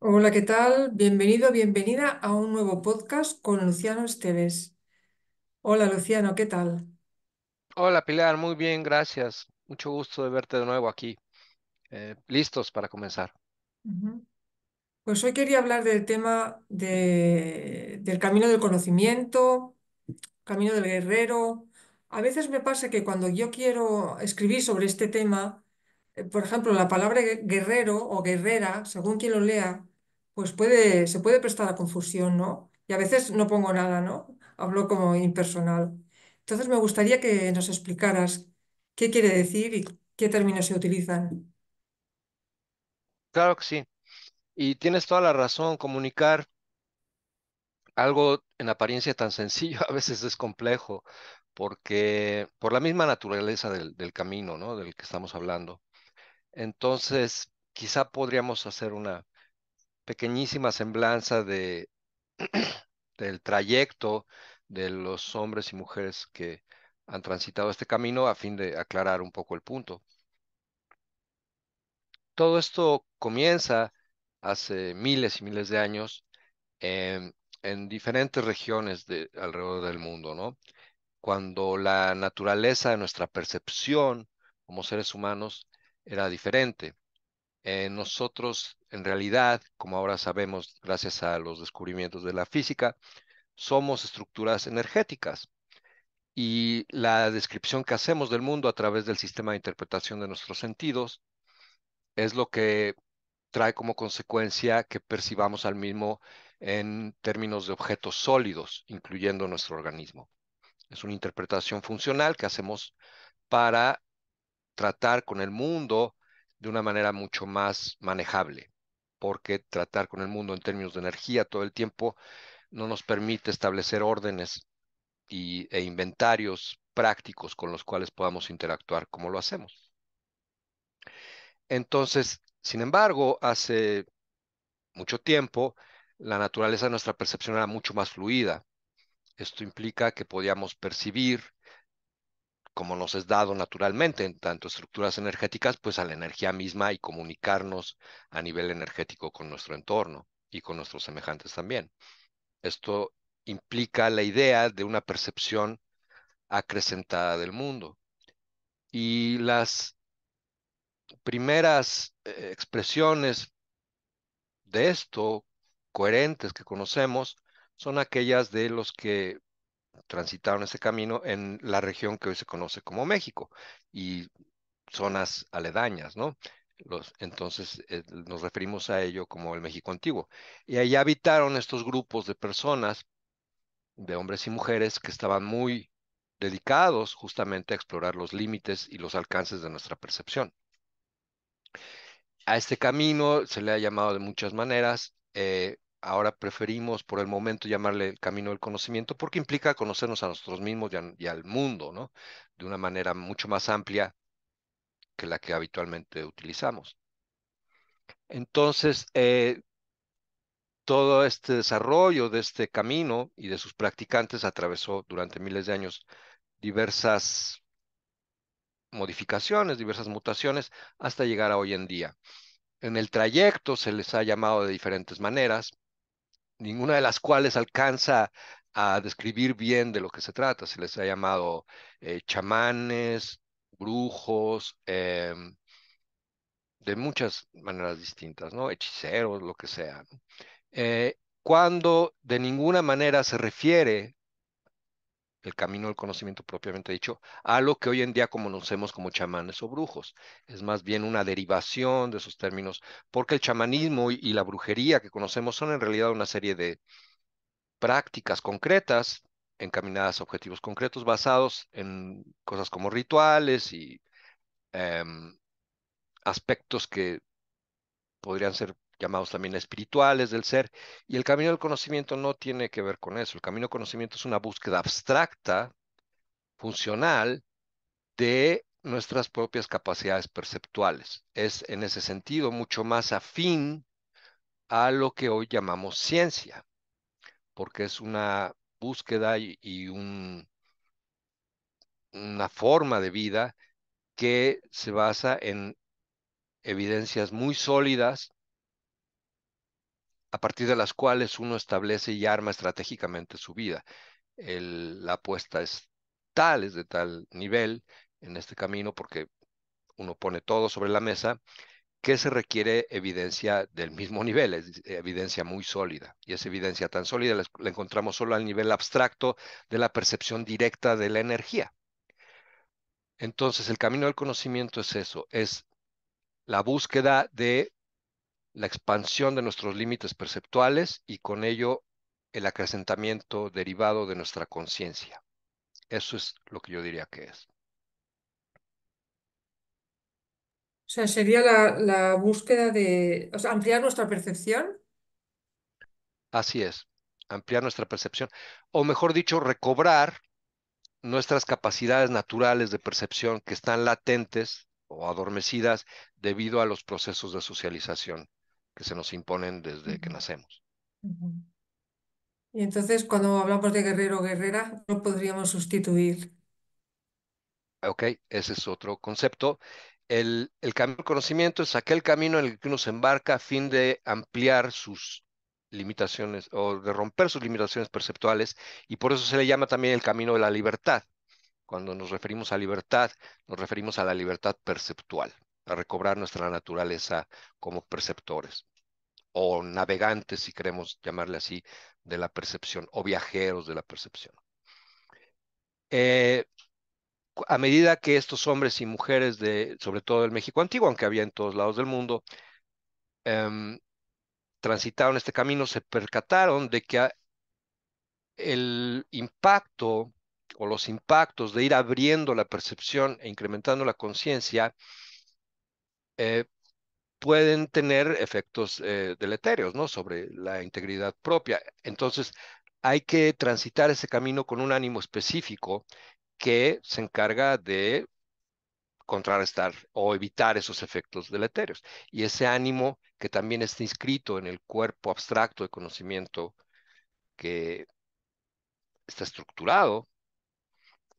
Hola, ¿qué tal? Bienvenido, bienvenida a un nuevo podcast con Luciano Esteves. Hola, Luciano, ¿qué tal? Hola Pilar, muy bien, gracias. Mucho gusto de verte de nuevo aquí. Eh, listos para comenzar. Pues hoy quería hablar del tema del camino del conocimiento, camino del guerrero. A veces me pasa que cuando yo quiero escribir sobre este tema, eh, por ejemplo, la palabra guerrero o guerrera, según quien lo lea, pues puede, se puede prestar a confusión, ¿no? Y a veces no pongo nada, ¿no? Hablo como impersonal. Entonces me gustaría que nos explicaras qué quiere decir y qué términos se utilizan. Claro que sí. Y tienes toda la razón, comunicar algo en apariencia tan sencillo a veces es complejo, porque por la misma naturaleza del, del camino, ¿no? Del que estamos hablando. Entonces, quizá podríamos hacer una, pequeñísima semblanza de, del trayecto de los hombres y mujeres que han transitado este camino a fin de aclarar un poco el punto. Todo esto comienza hace miles y miles de años en diferentes regiones alrededor del mundo, ¿no? Cuando la naturaleza de nuestra percepción como seres humanos era diferente. Eh, nosotros en realidad, como ahora sabemos, gracias a los descubrimientos de la física, somos estructuras energéticas. Y la descripción que hacemos del mundo a través del sistema de interpretación de nuestros sentidos es lo que trae como consecuencia que percibamos al mismo en términos de objetos sólidos, incluyendo nuestro organismo. Es una interpretación funcional que hacemos para tratar con el mundo de una manera mucho más manejable, porque tratar con el mundo en términos de energía todo el tiempo no nos permite establecer órdenes e inventarios prácticos con los cuales podamos interactuar como lo hacemos. Entonces, sin embargo, hace mucho tiempo, la naturaleza de nuestra percepción era mucho más fluida. Esto implica que podíamos percibir como nos es dado naturalmente en tanto estructuras energéticas, pues a la energía misma y comunicarnos a nivel energético con nuestro entorno y con nuestros semejantes también. Esto implica la idea de una percepción acrecentada del mundo. Y las primeras eh, expresiones de esto coherentes que conocemos son aquellas de los que transitaron ese camino en la región que hoy se conoce como México y zonas aledañas, ¿no? Los, entonces eh, nos referimos a ello como el México antiguo. Y ahí habitaron estos grupos de personas, de hombres y mujeres, que estaban muy dedicados justamente a explorar los límites y los alcances de nuestra percepción. A este camino se le ha llamado de muchas maneras, eh, Ahora preferimos por el momento llamarle el camino del conocimiento porque implica conocernos a nosotros mismos y, al mundo, ¿no? De una manera mucho más amplia que la que habitualmente utilizamos. Entonces, eh, todo este desarrollo de este camino y de sus practicantes atravesó durante miles de años diversas modificaciones, diversas mutaciones, hasta llegar a hoy en día. En el trayecto se les ha llamado de diferentes maneras, ninguna de las cuales alcanza a describir bien de lo que se trata. Se les ha llamado eh, chamanes, brujos, em, de muchas maneras distintas, ¿no? Hechiceros, lo que sea. Eh, cuando de ninguna manera se refiere el camino del conocimiento propiamente dicho, a lo que hoy en día conocemos como chamanes o brujos. Es más bien una derivación de esos términos, porque el chamanismo y, la brujería que conocemos son en realidad una serie de prácticas concretas encaminadas a objetivos concretos basados en cosas como rituales y em, aspectos que podrían ser llamados también espirituales del ser, y el camino del conocimiento no tiene que ver con eso. El camino del conocimiento es una búsqueda abstracta, funcional, de nuestras propias capacidades perceptuales. Es en ese sentido mucho más afín a lo que hoy llamamos ciencia, porque es una búsqueda y, una forma de vida que se basa en evidencias muy sólidas a partir de las cuales uno establece y arma estratégicamente su vida. la apuesta es tal, es de tal nivel en este camino, porque uno pone todo sobre la mesa, que se requiere evidencia del mismo nivel, es evidencia muy sólida. Y esa evidencia tan sólida la, la encontramos solo al nivel abstracto de la percepción directa de la energía. Entonces, el camino del conocimiento es eso, es la búsqueda de la expansión de nuestros límites perceptuales y con ello el acrecentamiento derivado de nuestra conciencia. Eso es lo que yo diría que es. O sea, sería la, búsqueda de, ampliar nuestra percepción. Así es, ampliar nuestra percepción, o mejor dicho, recobrar nuestras capacidades naturales de percepción que están latentes o adormecidas debido a los procesos de socialización que se nos imponen desde que nacemos. Y entonces, cuando hablamos de guerrero o guerrera, no podríamos sustituir. Ok, ese es otro concepto. El, el camino del conocimiento es aquel camino en el que uno se embarca a fin de ampliar sus limitaciones o de romper sus limitaciones perceptuales y por eso se le llama también el camino de la libertad. Cuando nos referimos a libertad, nos referimos a la libertad perceptual, a recobrar nuestra naturaleza como perceptores o navegantes, si queremos llamarle así, de la percepción, o viajeros de la percepción. Eh, a medida que estos hombres y mujeres, de, sobre todo del México antiguo, aunque había en todos lados del mundo, em, transitaron este camino, se percataron de que el impacto o los impactos de ir abriendo la percepción e incrementando la conciencia eh, pueden tener efectos deletéreos, eh, deleterios, ¿no? Sobre la integridad propia. Entonces, hay que transitar ese camino con un ánimo específico que se encarga de contrarrestar o evitar esos efectos deleterios. Y ese ánimo que también está inscrito en el cuerpo abstracto de conocimiento que está estructurado,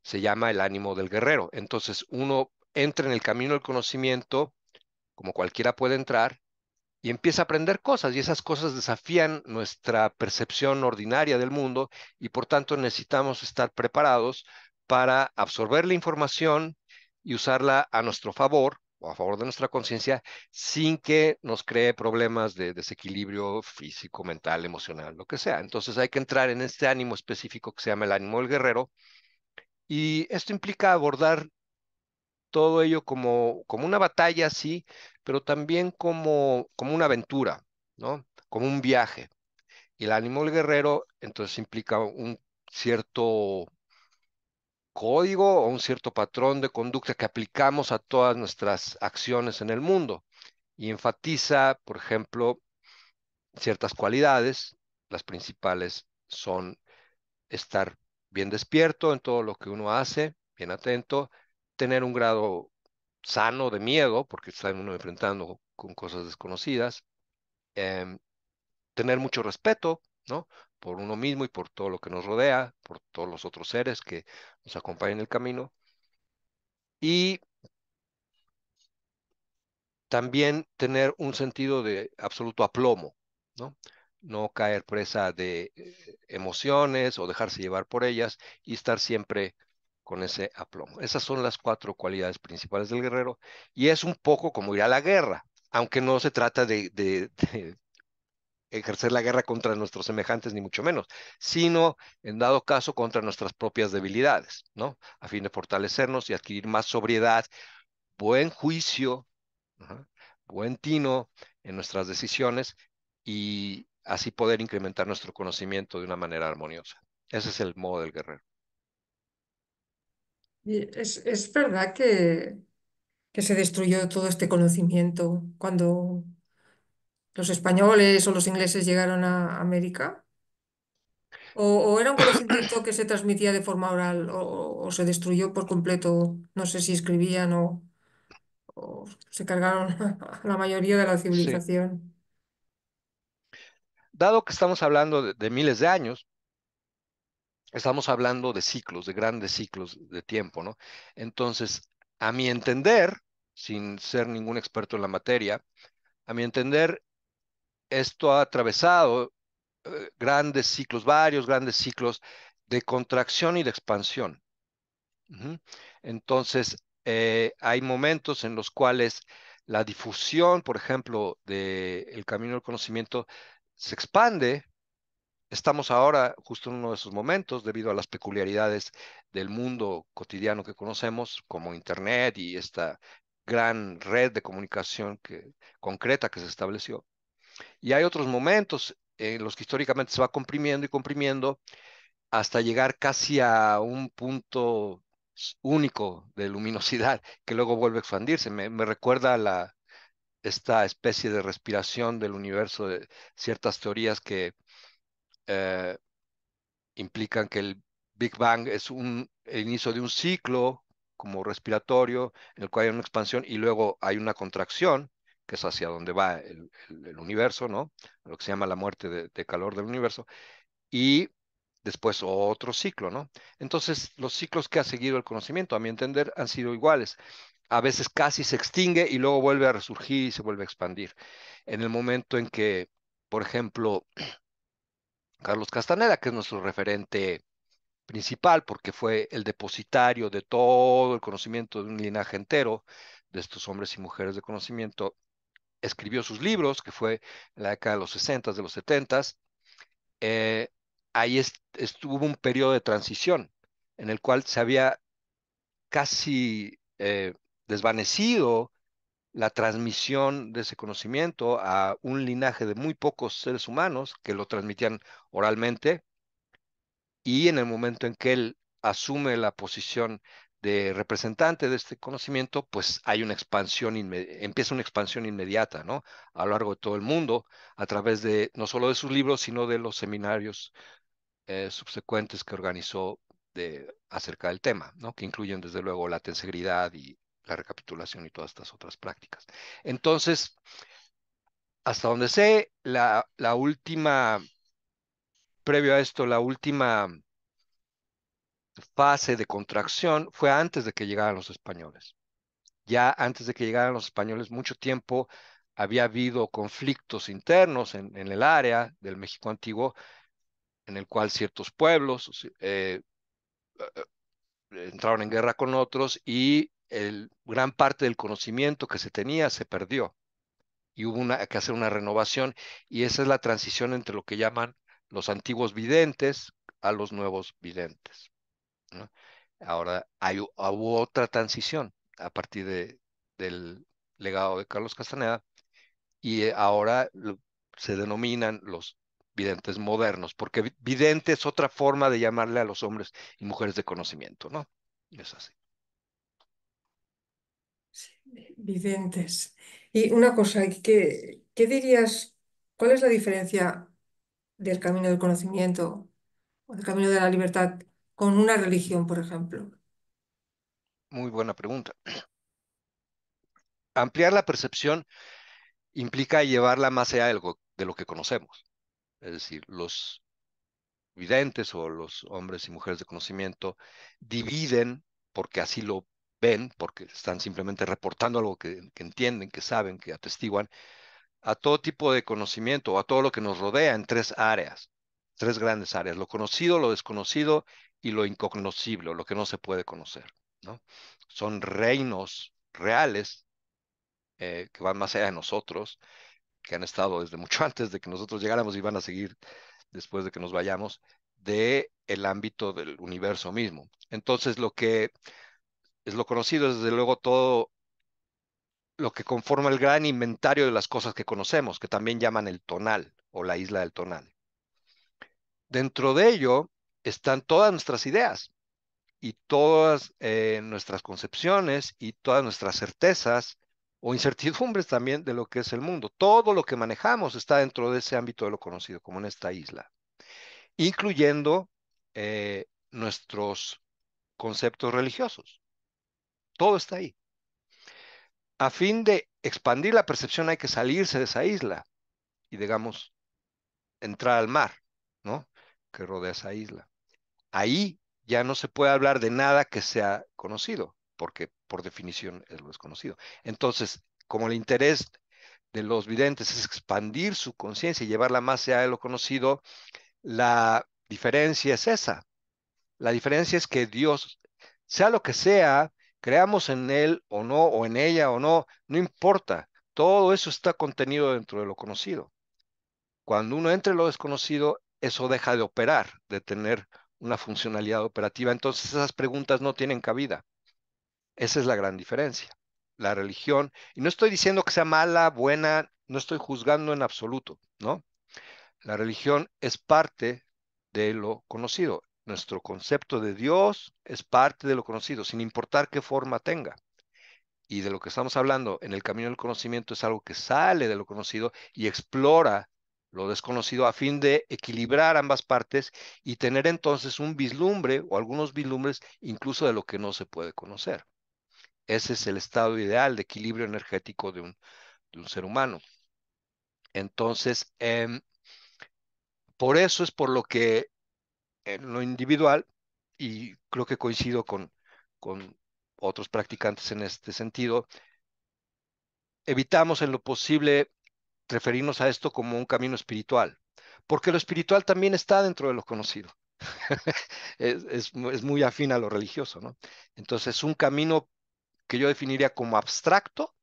se llama el ánimo del guerrero. Entonces uno entra en el camino del conocimiento como cualquiera puede entrar, y empieza a aprender cosas, y esas cosas desafían nuestra percepción ordinaria del mundo, y por tanto necesitamos estar preparados para absorber la información y usarla a nuestro favor o a favor de nuestra conciencia sin que nos cree problemas de desequilibrio físico, mental, emocional, lo que sea. Entonces hay que entrar en este ánimo específico que se llama el ánimo del guerrero y esto implica abordar todo ello como, una batalla, sí, pero también como, como una aventura, ¿no? Como un viaje. Y el ánimo del guerrero entonces implica un cierto código o un cierto patrón de conducta que aplicamos a todas nuestras acciones en el mundo y enfatiza, por ejemplo, ciertas cualidades. Las principales son estar bien despierto en todo lo que uno hace, bien atento, tener un grado sano de miedo, porque está uno enfrentando con cosas desconocidas, em, tener mucho respeto, ¿no? Por uno mismo y por todo lo que nos rodea, por todos los otros seres que nos acompañan en el camino. Y también tener un sentido de absoluto aplomo, ¿no? No caer presa de eh, emociones o dejarse llevar por ellas y estar siempre con ese aplomo. Esas son las cuatro cualidades principales del guerrero y es un poco como ir a la guerra, aunque no se trata de, ejercer la guerra contra nuestros semejantes, ni mucho menos, sino, en dado caso, contra nuestras propias debilidades, ¿no? A fin de fortalecernos y adquirir más sobriedad, buen juicio, buen tino en nuestras decisiones y así poder incrementar nuestro conocimiento de una manera armoniosa. Ese es el modo del guerrero. Es, verdad que, que se destruyó todo este conocimiento cuando los españoles o los ingleses llegaron a América. ¿O, era un conocimiento que se transmitía de forma oral o, se destruyó por completo? No sé si escribían o, se cargaron la mayoría de la civilización. Dado que estamos hablando de miles de años, estamos hablando de ciclos, de grandes ciclos de tiempo, ¿no? Entonces, a mi entender, sin ser ningún experto en la materia, a mi entender, esto ha atravesado eh, grandes ciclos, varios grandes ciclos de contracción y de expansión. Entonces, eh, hay momentos en los cuales la difusión, por ejemplo, del el camino del conocimiento se expande Estamos ahora justo en uno de esos momentos debido a las peculiaridades del mundo cotidiano que conocemos, como Internet y esta gran red de comunicación que, concreta que se estableció. Y hay otros momentos en los que históricamente se va comprimiendo y comprimiendo hasta llegar casi a un punto único de luminosidad que luego vuelve a expandirse. Me, recuerda a la, esta especie de respiración del universo de ciertas teorías que eh, implican que el Big Bang es un el inicio de un ciclo como respiratorio en el cual hay una expansión y luego hay una contracción, que es hacia donde va el, universo, ¿no? Lo que se llama la muerte de, de calor del universo. Y después otro ciclo, ¿no? Entonces, los ciclos que ha seguido el conocimiento, a mi entender, han sido iguales. A veces casi se extingue y luego vuelve a resurgir y se vuelve a expandir. En el momento en que, por ejemplo, Carlos Castaneda, que es nuestro referente principal, porque fue el depositario de todo el conocimiento de un linaje entero de estos hombres y mujeres de conocimiento, escribió sus libros, que fue en la década de los 60, de los 70. Eh, ahí estuvo un periodo de transición en el cual se había casi eh, desvanecido la transmisión de ese conocimiento a un linaje de muy pocos seres humanos que lo transmitían oralmente y en el momento en que él asume la posición de representante de este conocimiento, pues hay una expansión, empieza una expansión inmediata, ¿no? A lo largo de todo el mundo, a través de no solo de sus libros, sino de los seminarios eh, subsecuentes que organizó de, acerca del tema, ¿no? Que incluyen desde luego la tensegridad y la recapitulación y todas estas otras prácticas. Entonces, hasta donde sé, la, última, previo a esto, la última fase de contracción fue antes de que llegaran los españoles. Ya antes de que llegaran los españoles, mucho tiempo había habido conflictos internos en, el área del México antiguo, en el cual ciertos pueblos eh, eh, entraron en guerra con otros y el, gran parte del conocimiento que se tenía se perdió y hubo una, que hacer una renovación y esa es la transición entre lo que llaman los antiguos videntes a los nuevos videntes. Ahora hay, hubo otra transición a partir del legado de Carlos Castaneda y eh, ahora se denominan los videntes modernos, porque vidente es otra forma de llamarle a los hombres y mujeres de conocimiento, ¿no? Es así. Videntes. Y una cosa, ¿qué, qué dirías? ¿Cuál es la diferencia del camino del conocimiento o del camino de la libertad con una religión, por ejemplo? Muy buena pregunta. Ampliar la percepción implica llevarla más allá de lo que conocemos. Es decir, los videntes o los hombres y mujeres de conocimiento dividen, porque así lo ven, porque están simplemente reportando algo que, entienden, que saben, que atestiguan, a todo tipo de conocimiento, a todo lo que nos rodea en tres áreas, tres grandes áreas, lo conocido, lo desconocido y lo incognoscible, lo que no se puede conocer. ¿no? Son reinos reales eh, que van más allá de nosotros, que han estado desde mucho antes de que nosotros llegáramos y van a seguir después de que nos vayamos, de el ámbito del universo mismo. Entonces, lo que es lo conocido, desde luego todo lo que conforma el gran inventario de las cosas que conocemos, que también llaman el tonal o la isla del tonal. Dentro de ello están todas nuestras ideas y todas eh, nuestras concepciones y todas nuestras certezas o incertidumbres también de lo que es el mundo. Todo lo que manejamos está dentro de ese ámbito de lo conocido como en esta isla, incluyendo eh, nuestros conceptos religiosos. Todo está ahí. A fin de expandir la percepción hay que salirse de esa isla y, digamos, entrar al mar, ¿no? Que rodea esa isla. Ahí ya no se puede hablar de nada que sea conocido, porque por definición es lo desconocido. Entonces, como el interés de los videntes es expandir su conciencia y llevarla más allá de lo conocido, la diferencia es esa. La diferencia es que Dios, sea lo que sea, Creamos en él o no, o en ella o no, no importa. Todo eso está contenido dentro de lo conocido. Cuando uno entra en lo desconocido, eso deja de operar, de tener una funcionalidad operativa. Entonces esas preguntas no tienen cabida. Esa es la gran diferencia. La religión, y no estoy diciendo que sea mala, buena, no estoy juzgando en absoluto, ¿no? La religión es parte de lo conocido, nuestro concepto de Dios es parte de lo conocido, sin importar qué forma tenga. Y de lo que estamos hablando en el camino del conocimiento es algo que sale de lo conocido y explora lo desconocido a fin de equilibrar ambas partes y tener entonces un vislumbre o algunos vislumbres incluso de lo que no se puede conocer. Ese es el estado ideal de equilibrio energético de un, de un ser humano. Entonces, em, por eso es por lo que lo individual, y creo que coincido con, con otros practicantes en este sentido, evitamos en lo posible referirnos a esto como un camino espiritual, porque lo espiritual también está dentro de lo conocido. es, es, muy afín a lo religioso, ¿no? Entonces, es un camino que yo definiría como abstracto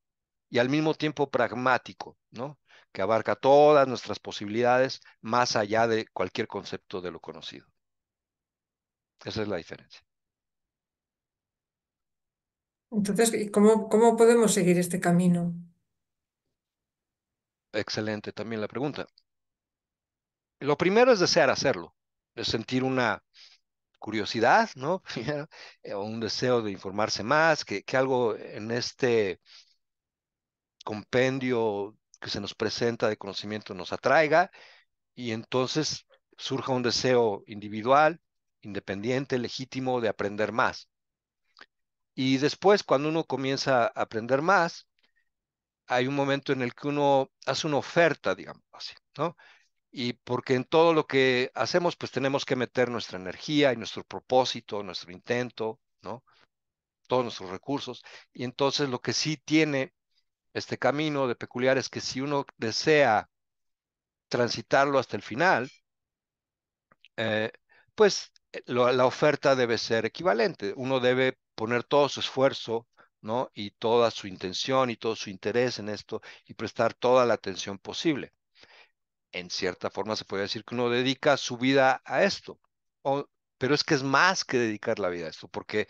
y al mismo tiempo pragmático, ¿no? Que abarca todas nuestras posibilidades más allá de cualquier concepto de lo conocido. Esa es la diferencia. Entonces, cómo, cómo podemos seguir este camino? Excelente también la pregunta. Lo primero es desear hacerlo, es sentir una curiosidad, ¿no? Eh, o un deseo de informarse más, que, que algo en este compendio que se nos presenta de conocimiento nos atraiga y entonces surja un deseo individual independiente, legítimo de aprender más. Y después, cuando uno comienza a aprender más, hay un momento en el que uno hace una oferta, digamos así, ¿no? Y porque en todo lo que hacemos, pues tenemos que meter nuestra energía y nuestro propósito, nuestro intento, ¿no? Todos nuestros recursos. Y entonces lo que sí tiene este camino de peculiar es que si uno desea transitarlo hasta el final, eh, pues eh, la oferta debe ser equivalente. Uno debe poner todo su esfuerzo, ¿no? Y toda su intención y todo su interés en esto y prestar toda la atención posible. En cierta forma se puede decir que uno dedica su vida a esto, pero es que es más que dedicar la vida a esto, porque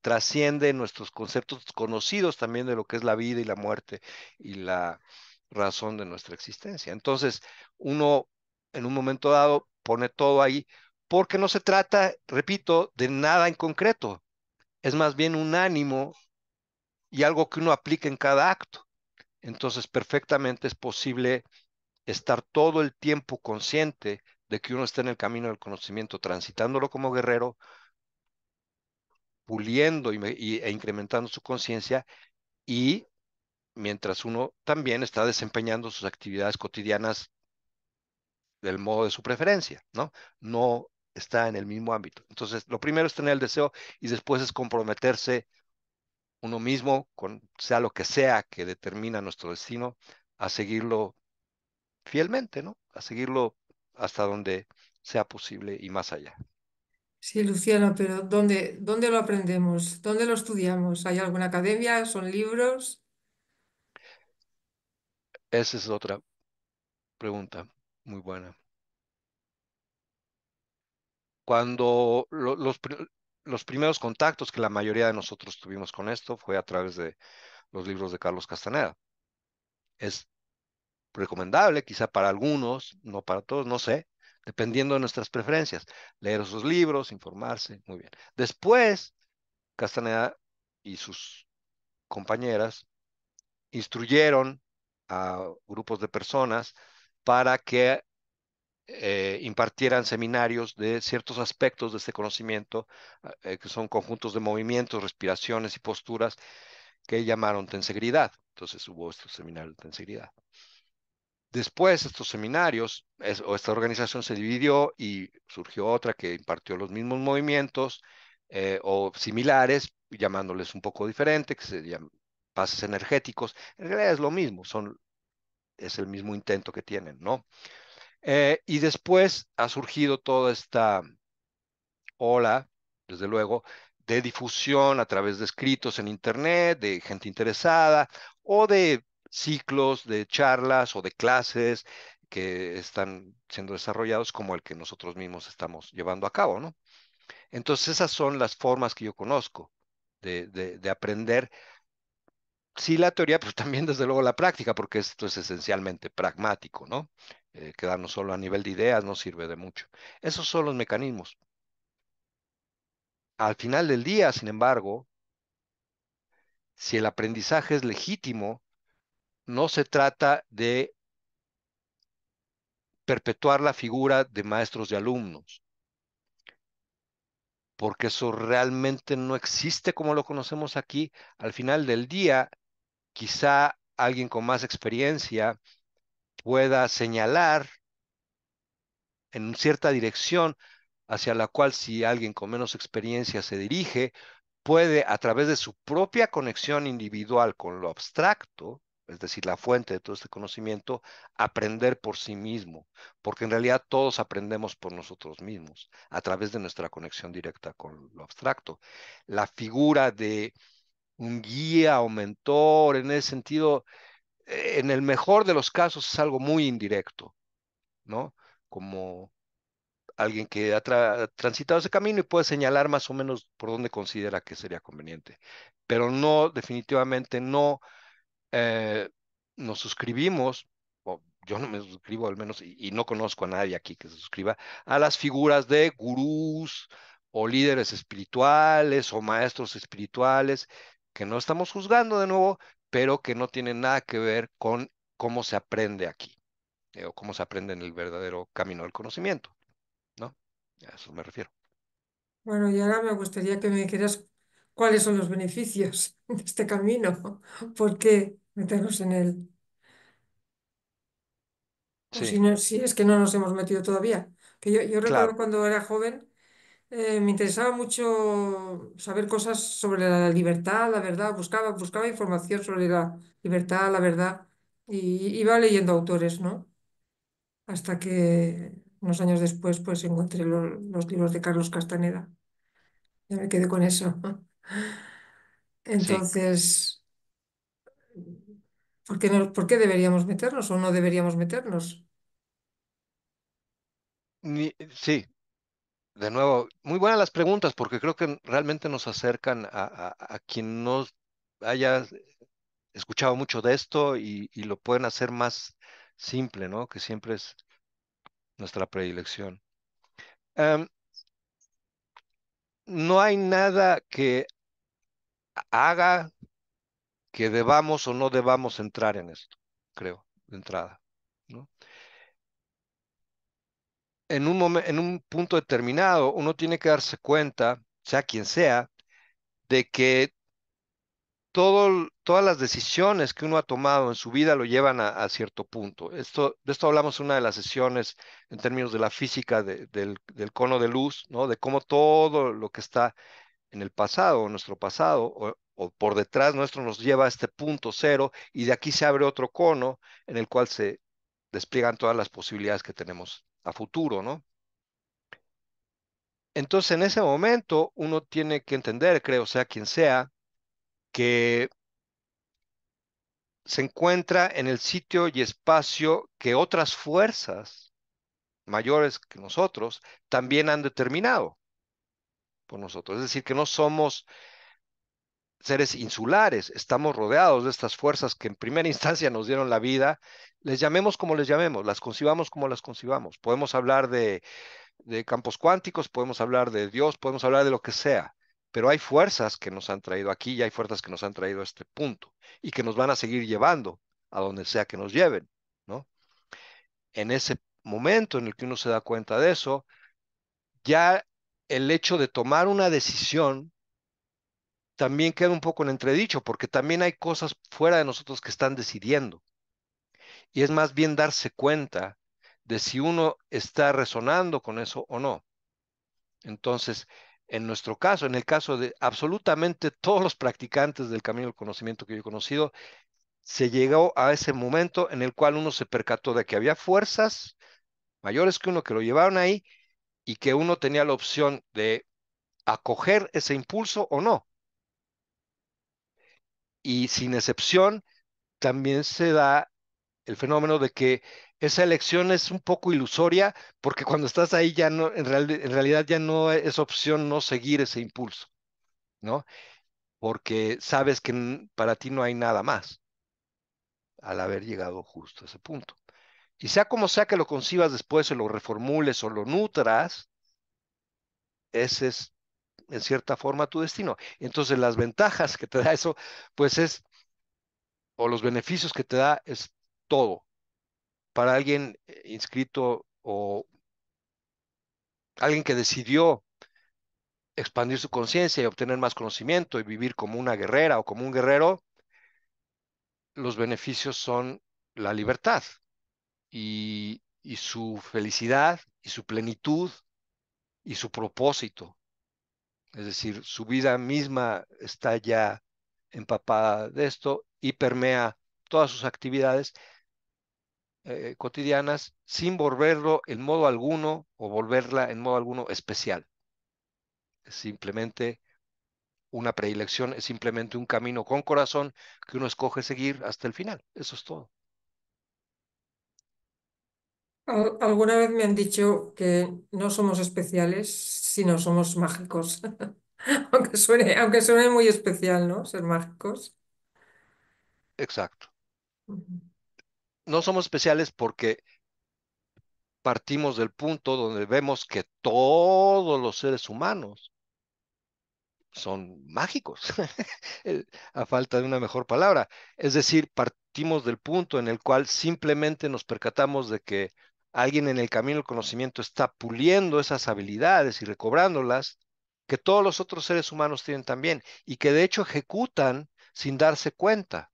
trasciende nuestros conceptos conocidos también de lo que es la vida y la muerte y la razón de nuestra existencia. Entonces, uno en un momento dado pone todo ahí porque no se trata, repito, de nada en concreto. Es más bien un ánimo y algo que uno aplica en cada acto. Entonces, perfectamente es posible estar todo el tiempo consciente de que uno está en el camino del conocimiento, transitándolo como guerrero, puliendo e incrementando su conciencia y mientras uno también está desempeñando sus actividades cotidianas del modo de su preferencia, ¿no? No está en el mismo ámbito. Entonces, lo primero es tener el deseo y después es comprometerse uno mismo, con sea lo que sea que determina nuestro destino, a seguirlo fielmente, ¿no? A seguirlo hasta donde sea posible y más allá. Sí, Luciano, pero ¿dónde, dónde lo aprendemos? ¿Dónde lo estudiamos? ¿Hay alguna academia? ¿Son libros? Esa es otra pregunta muy buena cuando los, los primeros contactos que la mayoría de nosotros tuvimos con esto fue a través de los libros de Carlos Castaneda. Es recomendable, quizá para algunos, no para todos, no sé, dependiendo de nuestras preferencias, leer esos libros, informarse, muy bien. Después, Castaneda y sus compañeras instruyeron a grupos de personas para que eh, impartieran seminarios de ciertos aspectos de este conocimiento, ah, eh, que son conjuntos de movimientos, respiraciones y posturas que llamaron tensegridad. Entonces hubo estos seminarios de tensegridad. Después estos seminarios o esta organización se dividió y surgió otra que impartió los mismos movimientos eh, o similares, llamándoles un poco diferente, que serían llaman pases energéticos. En realidad es lo mismo, son, es el mismo intento que tienen, ¿no? Eh, y después ha surgido toda esta ola, desde luego, de difusión a través de escritos en Internet, de gente interesada o de ciclos de charlas o de clases que están siendo desarrollados como el que nosotros mismos estamos llevando a cabo, ¿no? Entonces esas son las formas que yo conozco de, aprender, sí la teoría, pero también desde luego la práctica, porque esto es esencialmente pragmático, ¿no? Eh, quedarnos solo a nivel de ideas no sirve de mucho. Esos son los mecanismos. Al final del día, sin embargo, si el aprendizaje es legítimo, no se trata de perpetuar la figura de maestros y alumnos, porque eso realmente no existe como lo conocemos aquí. Al final del día, quizá alguien con más experiencia, pueda señalar en cierta dirección hacia la cual si alguien con menos experiencia se dirige, puede a través de su propia conexión individual con lo abstracto, es decir, la fuente de todo este conocimiento, aprender por sí mismo, porque en realidad todos aprendemos por nosotros mismos, a través de nuestra conexión directa con lo abstracto. La figura de un guía o mentor, en ese sentido, eh, en el mejor de los casos es algo muy indirecto, ¿no? Como alguien que ha transitado ese camino y puede señalar más o menos por dónde considera que sería conveniente. Pero no, definitivamente no eh, nos suscribimos, o yo no me suscribo al menos, y, y, no conozco a nadie aquí que se suscriba, a las figuras de gurús o líderes espirituales o maestros espirituales, que no estamos juzgando de nuevo, pero que no tiene nada que ver con cómo se aprende aquí, eh, o cómo se aprende en el verdadero camino del conocimiento, ¿no? A eso me refiero. Bueno, y ahora me gustaría que me dijeras cuáles son los beneficios de este camino, por qué meternos en él. si, es que no nos hemos metido todavía. Que yo, recuerdo cuando era joven eh, me interesaba mucho saber cosas sobre la libertad, la verdad. Buscaba, buscaba información sobre la libertad, la verdad. Y iba leyendo autores, ¿no? Hasta que unos años después pues encontré los libros de Carlos Castaneda. Ya me quedé con eso. Entonces, ¿por qué, ¿por qué deberíamos meternos o no deberíamos meternos? sí, de nuevo, muy buenas las preguntas porque creo que realmente nos acercan a, quien no haya escuchado mucho de esto y, lo pueden hacer más simple, ¿no? Que siempre es nuestra predilección. Em, no hay nada que haga que debamos o no debamos entrar en esto, creo, de entrada. ¿no? en un, en un punto determinado uno tiene que darse cuenta, sea quien sea, de que todas las decisiones que uno ha tomado en su vida lo llevan a, cierto punto. Esto, de esto hablamos en una de las sesiones en términos de la física del, cono de luz, ¿no? de cómo todo lo que está en el pasado, nuestro pasado, o, por detrás nuestro nos lleva a este punto cero y de aquí se abre otro cono en el cual se despliegan todas las posibilidades que tenemos a futuro, ¿no? Entonces, en ese momento, uno tiene que entender, creo, sea quien sea, que se encuentra en el sitio y espacio que otras fuerzas mayores que nosotros también han determinado por nosotros. Es decir, que no somos seres insulares, estamos rodeados de estas fuerzas que en primera instancia nos dieron la vida les llamemos como les llamemos, las concibamos como las concibamos. Podemos hablar de, campos cuánticos, podemos hablar de Dios, podemos hablar de lo que sea, pero hay fuerzas que nos han traído aquí y hay fuerzas que nos han traído a este punto y que nos van a seguir llevando a donde sea que nos lleven, ¿no? En ese momento en el que uno se da cuenta de eso, ya el hecho de tomar una decisión también queda un poco en entredicho, porque también hay cosas fuera de nosotros que están decidiendo y es más bien darse cuenta de si uno está resonando con eso o no. Entonces, en nuestro caso, en el caso de absolutamente todos los practicantes del camino del conocimiento que yo he conocido, se llegó a ese momento en el cual uno se percató de que había fuerzas mayores que uno que lo llevaron ahí y que uno tenía la opción de acoger ese impulso o no. Y sin excepción, también se da el fenómeno de que esa elección es un poco ilusoria porque cuando estás ahí ya no, en, en realidad ya no es opción no seguir ese impulso, ¿no? Porque sabes que para ti no hay nada más al haber llegado justo a ese punto. Y sea como sea que lo concibas después o lo reformules o lo nutras, ese es en cierta forma tu destino. Entonces las ventajas que te da eso, pues es, o los beneficios que te da es todo. Para alguien eh, inscrito o alguien que decidió expandir su conciencia y obtener más conocimiento y vivir como una guerrera o como un guerrero, los beneficios son la libertad y, y, su felicidad y su plenitud y su propósito. Es decir, su vida misma está ya empapada de esto y permea todas sus actividades eh, cotidianas sin volverlo en modo alguno o volverla en modo alguno especial. Es simplemente una predilección, es simplemente un camino con corazón que uno escoge seguir hasta el final. Eso es todo. Alguna vez me han dicho que no somos especiales, sino somos mágicos. aunque, suene, aunque suene muy especial, ¿no? Ser mágicos. Exacto no somos especiales porque partimos del punto donde vemos que todos los seres humanos son mágicos, eh, a falta de una mejor palabra. Es decir, partimos del punto en el cual simplemente nos percatamos de que alguien en el camino del conocimiento está puliendo esas habilidades y recobrándolas que todos los otros seres humanos tienen también y que de hecho ejecutan sin darse cuenta.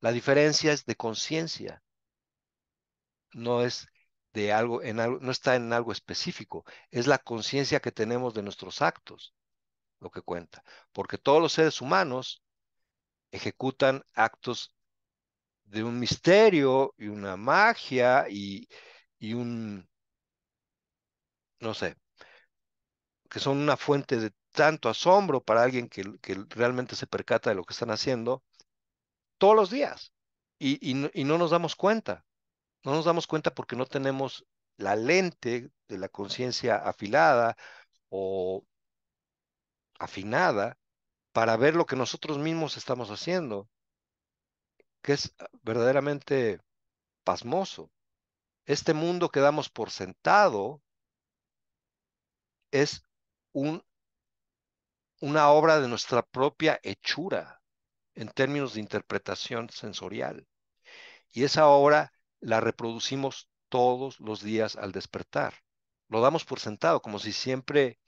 La diferencia es de conciencia no es de algo, en algo, no está en algo específico, es la conciencia que tenemos de nuestros actos lo que cuenta, porque todos los seres humanos ejecutan actos de un misterio y una magia y, un, no sé, que son una fuente de tanto asombro para alguien que, realmente se percata de lo que están haciendo todos los días y no nos damos cuenta. No nos damos cuenta porque no tenemos la lente de la conciencia afilada o afinada para ver lo que nosotros mismos estamos haciendo, que es verdaderamente pasmoso. Este mundo que damos por sentado es una obra de nuestra propia hechura en términos de interpretación sensorial. Y esa obra la reproducimos todos los días al despertar. Lo damos por sentado, como si siempre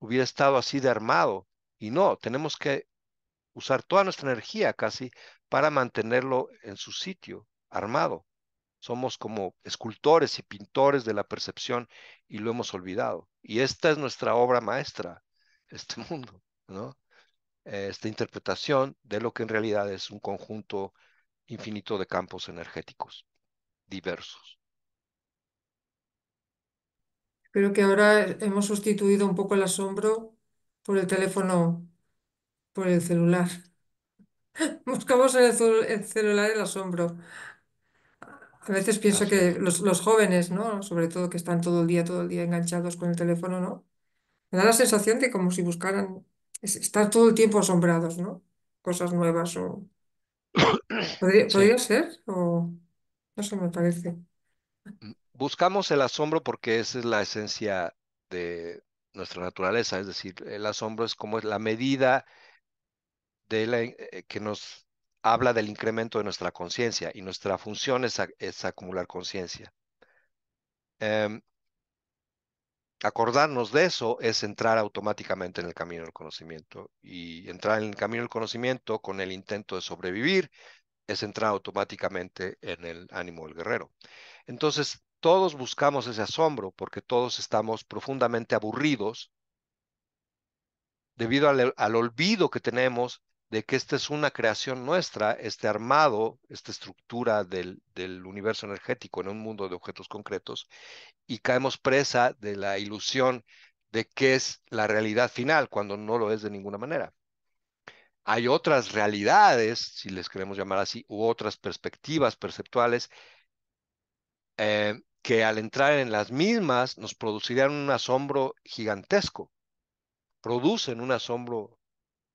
hubiera estado así de armado. Y no, tenemos que usar toda nuestra energía casi para mantenerlo en su sitio, armado. Somos como escultores y pintores de la percepción y lo hemos olvidado. Y esta es nuestra obra maestra, este mundo, ¿no? Esta interpretación de lo que en realidad es un conjunto infinito de campos energéticos diversos. Creo que ahora hemos sustituido un poco el asombro por el teléfono, por el celular. Buscamos en el, celular el asombro. A veces pienso que los, jóvenes, ¿no? Sobre todo que están todo el día, todo el día enganchados con el teléfono, ¿no? Me da la sensación de como si buscaran estar todo el tiempo asombrados, ¿no? Cosas nuevas o... ¿Podría, podría ser? O... Eso me parece. Mm, buscamos el asombro porque esa es la esencia de nuestra naturaleza, es decir, el asombro es como la medida de eh, eh, que nos habla del incremento de nuestra conciencia y nuestra función es, acumular conciencia. Em, acordarnos de eso es entrar automáticamente en el camino del conocimiento y entrar en el camino del conocimiento con el intento de sobrevivir es entrar automáticamente en el ánimo del guerrero. Entonces, todos buscamos ese asombro porque todos estamos profundamente aburridos debido al, olvido que tenemos de que esta es una creación nuestra, este armado, esta estructura del universo energético en un mundo de objetos concretos, y caemos presa de la ilusión de que es la realidad final cuando no lo es de ninguna manera hay otras realidades, si les queremos llamar así, u otras perspectivas perceptuales eh, que al entrar en las mismas nos producirían un asombro gigantesco, producen un asombro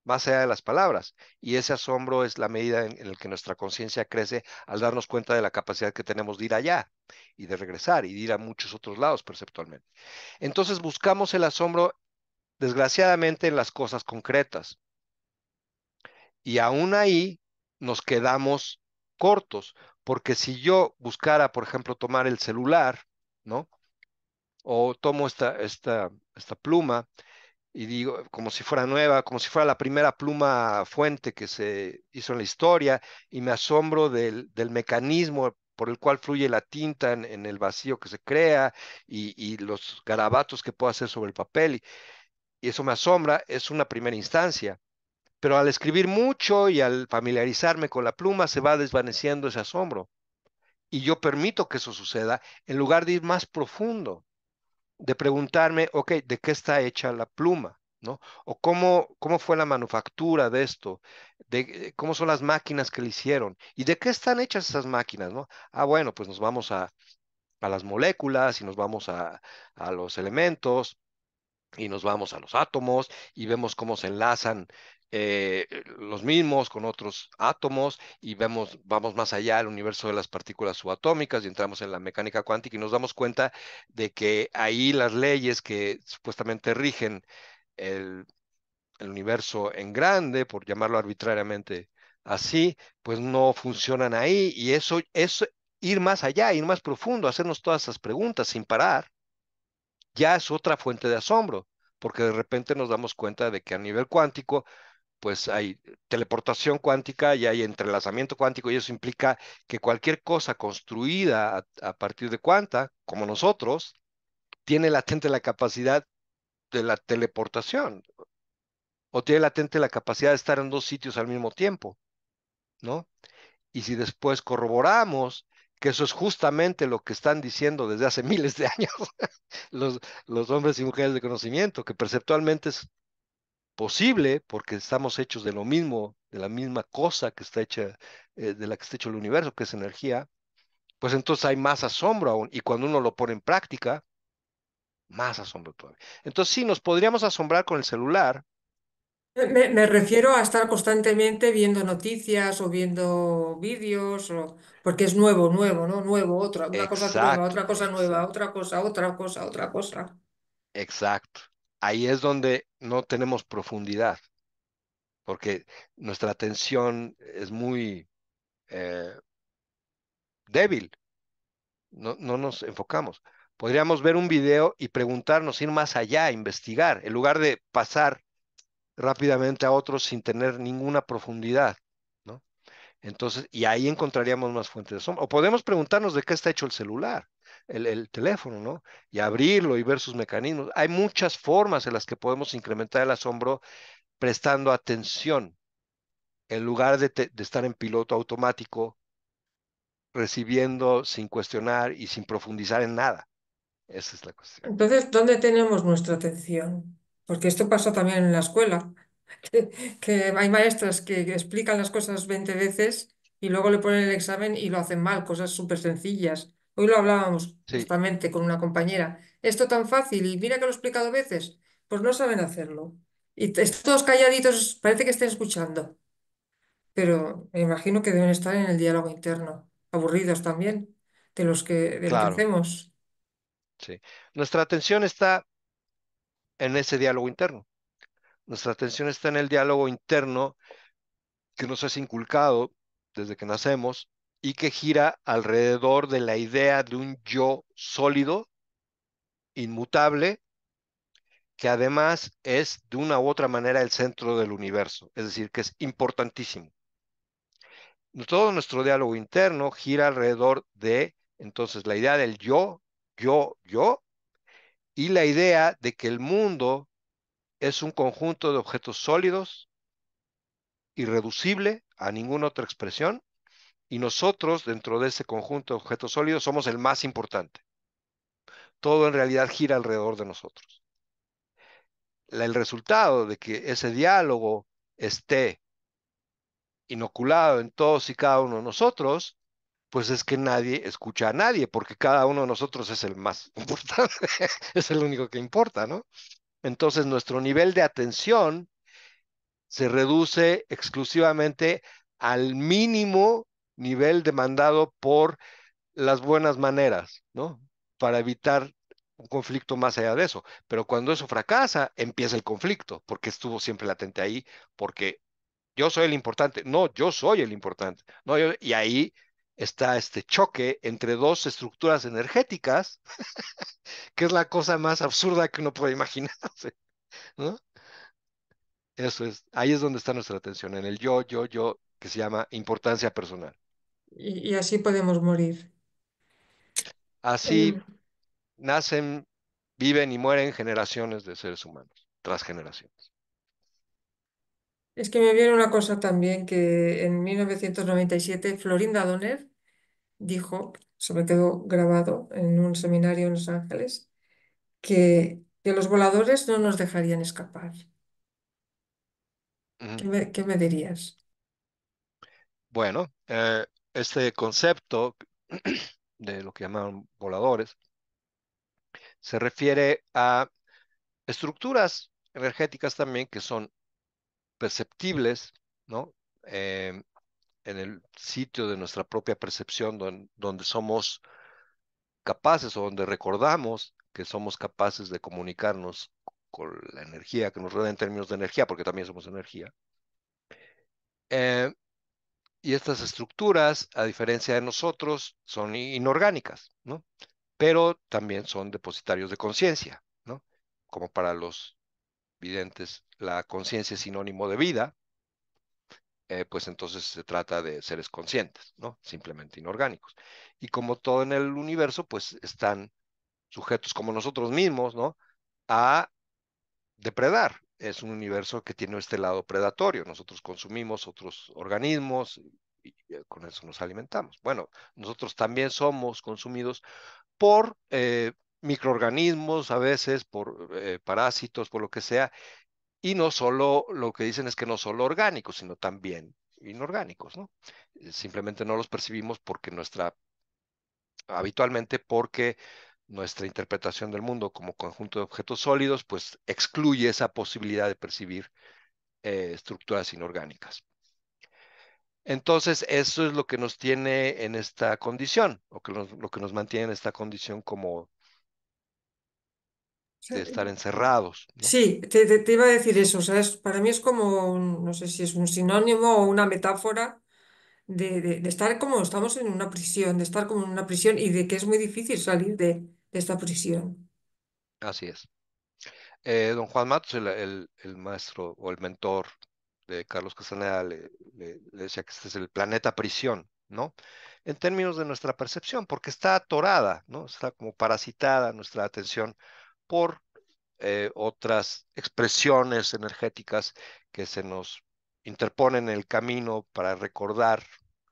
más allá de las palabras. Y ese asombro es la medida en, en la que nuestra conciencia crece al darnos cuenta de la capacidad que tenemos de ir allá y de regresar y de ir a muchos otros lados perceptualmente. Entonces buscamos el asombro, desgraciadamente, en las cosas concretas. Y aún ahí nos quedamos cortos, porque si yo buscara, por ejemplo, tomar el celular, ¿no? O tomo esta, esta, esta pluma y digo, como si fuera nueva, como si fuera la primera pluma fuente que se hizo en la historia, y me asombro del, mecanismo por el cual fluye la tinta en, el vacío que se crea y, y, los garabatos que puedo hacer sobre el papel. Y, y eso me asombra, es una primera instancia. Pero al escribir mucho y al familiarizarme con la pluma se va desvaneciendo ese asombro. Y yo permito que eso suceda en lugar de ir más profundo, de preguntarme, ok, ¿de qué está hecha la pluma? ¿No? O cómo, cómo fue la manufactura de esto, de cómo son las máquinas que le hicieron y de qué están hechas esas máquinas, ¿no? Ah, bueno, pues nos vamos a, las moléculas y nos vamos a, a, los elementos y nos vamos a los átomos y vemos cómo se enlazan eh, eh, los mismos con otros átomos y vemos, vamos más allá al universo de las partículas subatómicas y entramos en la mecánica cuántica y nos damos cuenta de que ahí las leyes que supuestamente rigen el, el universo en grande, por llamarlo arbitrariamente así, pues no funcionan ahí y eso es ir más allá, ir más profundo, hacernos todas esas preguntas sin parar, ya es otra fuente de asombro, porque de repente nos damos cuenta de que a nivel cuántico pues hay teleportación cuántica y hay entrelazamiento cuántico y eso implica que cualquier cosa construida a, partir de cuánta, como nosotros, tiene latente la capacidad de la teleportación o tiene latente la capacidad de estar en dos sitios al mismo tiempo, ¿no? Y si después corroboramos que eso es justamente lo que están diciendo desde hace miles de años los, los hombres y mujeres de conocimiento, que perceptualmente es posible, porque estamos hechos de lo mismo, de la misma cosa que está hecha, eh, de la que está hecho el universo, que es energía, pues entonces hay más asombro aún. Y cuando uno lo pone en práctica, más asombro todavía. Entonces sí, nos podríamos asombrar con el celular. Me, refiero a estar constantemente viendo noticias o viendo vídeos, o, porque es nuevo, nuevo, ¿no? Nuevo, otra, cosa nueva, otra cosa nueva, otra cosa, otra cosa, otra cosa. Exacto ahí es donde no tenemos profundidad, porque nuestra atención es muy eh, débil, no, nos enfocamos. Podríamos ver un video y preguntarnos, ir más allá, investigar, en lugar de pasar rápidamente a otros sin tener ninguna profundidad. ¿no? Entonces, y ahí encontraríamos más fuentes de sombra. O podemos preguntarnos de qué está hecho el celular el, teléfono, ¿no? Y abrirlo y ver sus mecanismos. Hay muchas formas en las que podemos incrementar el asombro prestando atención. En lugar de, estar en piloto automático, recibiendo sin cuestionar y sin profundizar en nada. Esa es la cuestión. Entonces, ¿dónde tenemos nuestra atención? Porque esto pasa también en la escuela, que, hay maestras que explican las cosas 20 veces y luego le ponen el examen y lo hacen mal, cosas súper sencillas. Hoy lo hablábamos justamente con una compañera. Esto tan fácil, y mira que lo he explicado veces, pues no saben hacerlo. Y todos calladitos, parece que estén escuchando, pero me imagino que deben estar en el diálogo interno, aburridos también de los que, hacemos. sí. Nuestra atención está en ese diálogo interno. Nuestra atención está en el diálogo interno que nos has inculcado desde que nacemos y que gira alrededor de la idea de un yo sólido, inmutable, que además es de una u otra manera el centro del universo, es decir, que es importantísimo. Todo nuestro diálogo interno gira alrededor de, entonces, la idea del yo, yo, yo, y la idea de que el mundo es un conjunto de objetos sólidos, irreducible a ninguna otra expresión, y nosotros, dentro de ese conjunto de objetos sólidos, somos el más importante. Todo en realidad gira alrededor de nosotros. el resultado de que ese diálogo esté inoculado en todos y cada uno de nosotros, pues es que nadie escucha a nadie, porque cada uno de nosotros es el más importante, es el único que importa, ¿no? Entonces nuestro nivel de atención se reduce exclusivamente al mínimo nivel demandado por las buenas maneras, ¿no? Para evitar un conflicto más allá de eso. Pero cuando eso fracasa, empieza el conflicto, porque estuvo siempre latente ahí, porque yo soy el importante. No, yo soy el importante. No, y ahí está este choque entre dos estructuras energéticas, que es la cosa más absurda que uno puede imaginarse, ¿no? Eso es, ahí es donde está nuestra atención, en el yo, yo, yo, que se llama importancia personal y, así podemos morir. Así em, nacen, viven y mueren generaciones de seres humanos, tras generaciones. Es que me viene una cosa también que en 1997 Florinda Donner dijo, sobre todo grabado en un seminario en Los Ángeles, que, que los voladores no nos dejarían escapar. ¿Qué, me, ¿Qué me, dirías? Bueno, eh, este concepto de lo que llaman voladores se refiere a estructuras energéticas también que son perceptibles, ¿no? Eh, en el sitio de nuestra propia percepción, donde, somos capaces o donde recordamos que somos capaces de comunicarnos con la energía que nos rodea en términos de energía, porque también somos energía. Eh, y estas estructuras, a diferencia de nosotros, son inorgánicas, ¿no? Pero también son depositarios de conciencia, ¿no? Como para los videntes, la conciencia es sinónimo de vida, eh, pues entonces se trata de seres conscientes, ¿no? Simplemente inorgánicos. Y como todo en el universo, pues están sujetos como nosotros mismos, ¿no? A depredar, es un universo que tiene este lado predatorio. Nosotros consumimos otros organismos y eh, con eso nos alimentamos. Bueno, nosotros también somos consumidos por eh, microorganismos, a veces por eh, parásitos, por lo que sea, y no solo, lo que dicen es que no solo orgánicos, sino también inorgánicos, ¿no? Simplemente no los percibimos porque nuestra, habitualmente porque nuestra interpretación del mundo como conjunto de objetos sólidos, pues excluye esa posibilidad de percibir eh, estructuras inorgánicas. Entonces, eso es lo que nos tiene en esta condición, o que lo que nos mantiene en esta condición como de estar encerrados. Sí, te, iba a decir eso. O sea, para mí es como, no sé si es un sinónimo o una metáfora de, estar como estamos en una prisión, de estar como en una prisión y de que es muy difícil salir de, de esta prisión. Así es. Eh, don Juan Matos, el, maestro o el mentor de Carlos Castaneda, le, decía que este es el planeta prisión, ¿no? En términos de nuestra percepción, porque está atorada, ¿no? Está como parasitada nuestra atención por eh, otras expresiones energéticas que se nos interponen en el camino para recordar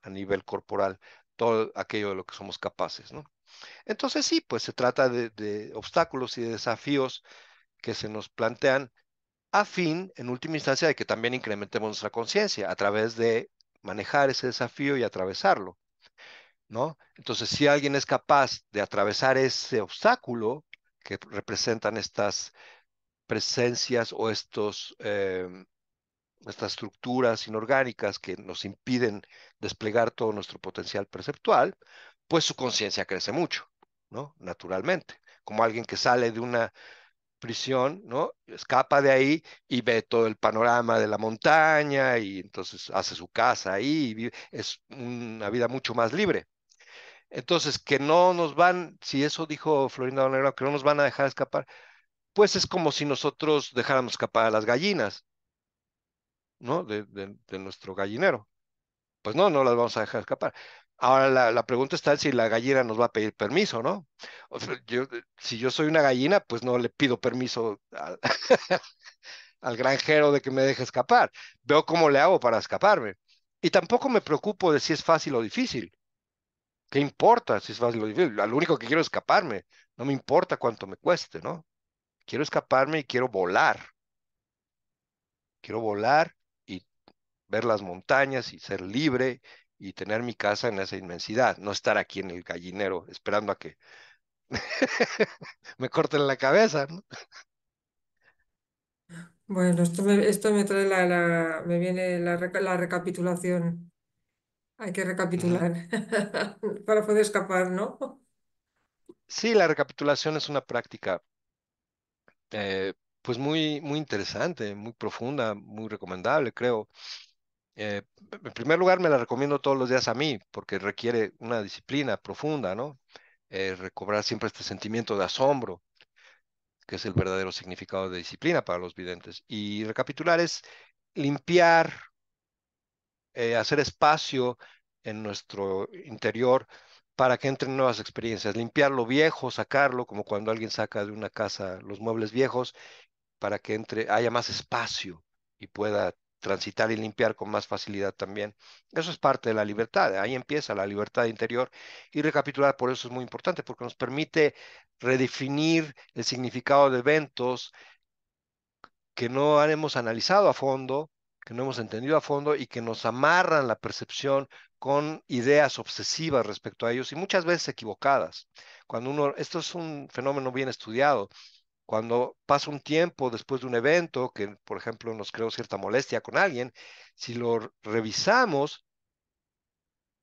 a nivel corporal todo aquello de lo que somos capaces, ¿no? Entonces sí, pues se trata de, obstáculos y de desafíos que se nos plantean a fin, en última instancia, de que también incrementemos nuestra conciencia a través de manejar ese desafío y atravesarlo. ¿no? Entonces, si alguien es capaz de atravesar ese obstáculo que representan estas presencias o estos, em, estas estructuras inorgánicas que nos impiden desplegar todo nuestro potencial perceptual, pues su conciencia crece mucho, ¿no? Naturalmente, como alguien que sale de una prisión, ¿no? Escapa de ahí y ve todo el panorama de la montaña y entonces hace su casa ahí, y vive. es una vida mucho más libre. Entonces, que no nos van, si eso dijo Florinda Donero, que no nos van a dejar escapar, pues es como si nosotros dejáramos escapar a las gallinas, ¿no? De, de nuestro gallinero. Pues no, no las vamos a dejar escapar. Ahora la, pregunta está si la gallina nos va a pedir permiso, ¿no? O yo, si yo soy una gallina, pues no le pido permiso al, al granjero de que me deje escapar. Veo cómo le hago para escaparme. Y tampoco me preocupo de si es fácil o difícil. ¿Qué importa si es fácil o difícil? Lo único que quiero es escaparme. No me importa cuánto me cueste, ¿no? Quiero escaparme y quiero volar. Quiero volar y ver las montañas y ser libre y tener mi casa en esa inmensidad, no estar aquí en el gallinero esperando a que me corten la cabeza. Bueno, esto me, esto me trae la, me viene la, recapitulación. Hay que recapitular para poder escapar, ¿no? Sí, la recapitulación es una práctica eh, pues muy, muy interesante, muy profunda, muy recomendable, creo. Eh, en primer lugar, me la recomiendo todos los días a mí, porque requiere una disciplina profunda, ¿no? Eh, recobrar siempre este sentimiento de asombro, que es el verdadero significado de disciplina para los videntes. Y recapitular es limpiar, eh, hacer espacio en nuestro interior para que entren nuevas experiencias, limpiar lo viejo, sacarlo, como cuando alguien saca de una casa los muebles viejos, para que entre, haya más espacio y pueda transitar y limpiar con más facilidad también. Eso es parte de la libertad, ¿eh? ahí empieza la libertad interior y recapitular por eso es muy importante porque nos permite redefinir el significado de eventos que no hemos analizado a fondo, que no hemos entendido a fondo y que nos amarran la percepción con ideas obsesivas respecto a ellos y muchas veces equivocadas. Cuando uno, esto es un fenómeno bien estudiado, cuando pasa un tiempo después de un evento que, por ejemplo, nos creó cierta molestia con alguien, si lo revisamos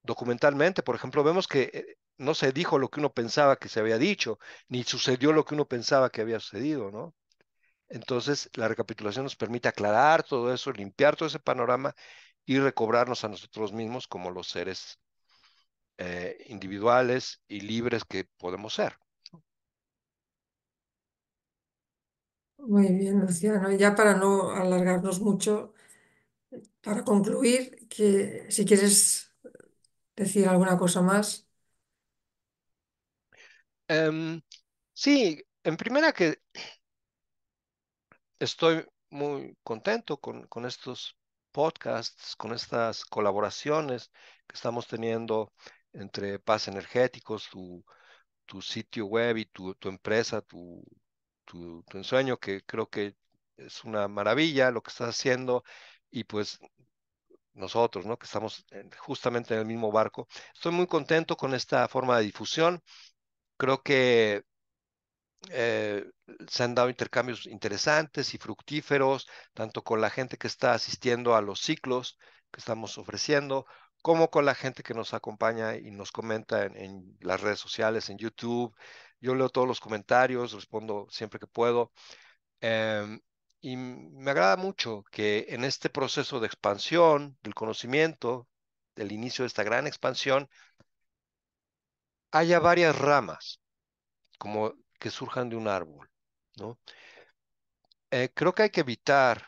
documentalmente, por ejemplo, vemos que eh, no se dijo lo que uno pensaba que se había dicho, ni sucedió lo que uno pensaba que había sucedido, ¿no? Entonces, la recapitulación nos permite aclarar todo eso, limpiar todo ese panorama y recobrarnos a nosotros mismos como los seres eh, individuales y libres que podemos ser. Muy bien, Luciano. Ya para no alargarnos mucho, para concluir, que si quieres decir alguna cosa más. Em, sí, en primera que estoy muy contento con, con estos podcasts, con estas colaboraciones que estamos teniendo entre Paz Energéticos, tu, tu sitio web y tu, tu empresa, tu tu, ensueño, que creo que es una maravilla lo que estás haciendo y pues nosotros, ¿no? Que estamos justamente en el mismo barco. Estoy muy contento con esta forma de difusión. Creo que eh, se han dado intercambios interesantes y fructíferos, tanto con la gente que está asistiendo a los ciclos que estamos ofreciendo, como con la gente que nos acompaña y nos comenta en, las redes sociales, en YouTube. Yo leo todos los comentarios, respondo siempre que puedo. Em, y me agrada mucho que en este proceso de expansión del conocimiento, del inicio de esta gran expansión, haya varias ramas, como que surjan de un árbol. ¿no? Eh, creo que hay que evitar,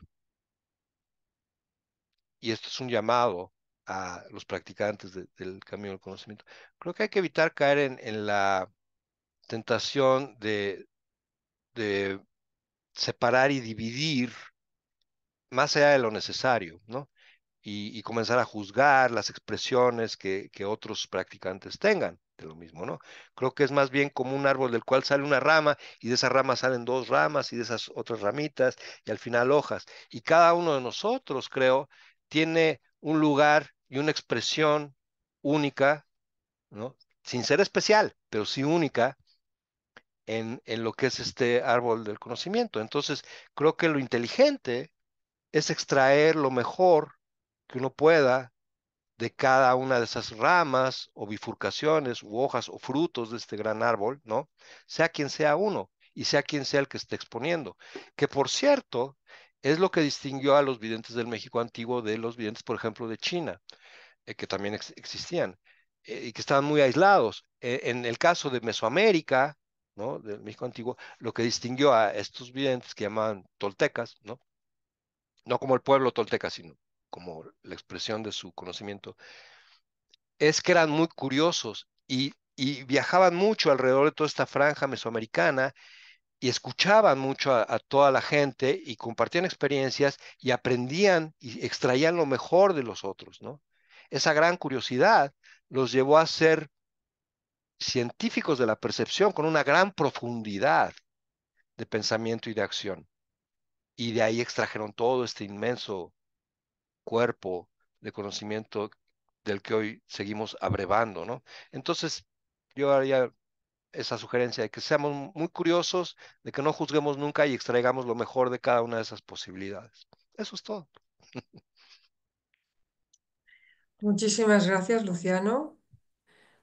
y esto es un llamado, a los practicantes del camino del conocimiento. Creo que hay que evitar caer en, en la tentación de, de, separar y dividir más allá de lo necesario, ¿no? Y, y comenzar a juzgar las expresiones que, que, otros practicantes tengan de lo mismo, ¿no? Creo que es más bien como un árbol del cual sale una rama y de esa rama salen dos ramas y de esas otras ramitas y al final hojas. Y cada uno de nosotros, creo, tiene un lugar y una expresión única, ¿no? sin ser especial, pero sí única en, lo que es este árbol del conocimiento. Entonces, creo que lo inteligente es extraer lo mejor que uno pueda de cada una de esas ramas o bifurcaciones u hojas o frutos de este gran árbol, ¿no? Sea quien sea uno y sea quien sea el que esté exponiendo. Que por cierto, es lo que distinguió a los videntes del México antiguo de los videntes, por ejemplo, de China, eh, que también existían eh, y que estaban muy aislados. E, en el caso de Mesoamérica, ¿no? del México antiguo, lo que distinguió a estos videntes que llamaban toltecas, ¿no? no como el pueblo tolteca, sino como la expresión de su conocimiento, es que eran muy curiosos y, y viajaban mucho alrededor de toda esta franja mesoamericana y escuchaban mucho a, toda la gente y compartían experiencias y aprendían y extraían lo mejor de los otros, ¿no? Esa gran curiosidad los llevó a ser científicos de la percepción con una gran profundidad de pensamiento y de acción. Y de ahí extrajeron todo este inmenso cuerpo de conocimiento del que hoy seguimos abrevando, ¿no? Entonces, yo haría esa sugerencia de que seamos muy curiosos, de que no juzguemos nunca y extraigamos lo mejor de cada una de esas posibilidades. Eso es todo. Muchísimas gracias, Luciano.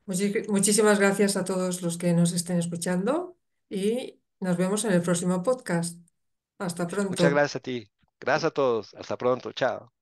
muchísimas gracias a todos los que nos estén escuchando y nos vemos en el próximo podcast. Hasta pronto. Muchas gracias a ti. Gracias a todos. Hasta pronto. Chao.